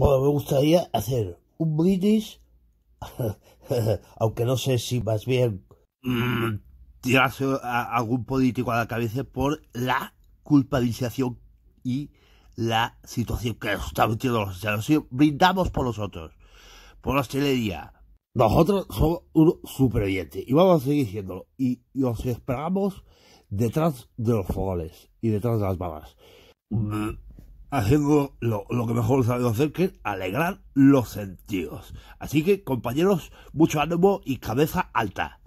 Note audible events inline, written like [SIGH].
Bueno, me gustaría hacer un British, [LAUGHS] aunque no sé si más bien mm, tirarse a algún político a la cabeza por la culpabilización y la situación que nos está metiendo los o Brindamos por nosotros, por la hostelería. Nosotros somos un superviviente y vamos a seguir diciéndolo. Y, y os esperamos detrás de los fogones y detrás de las balas. Mm, haciendo lo, que mejor sabemos hacer, que es alegrar los sentidos. Así que, compañeros, mucho ánimo y cabeza alta.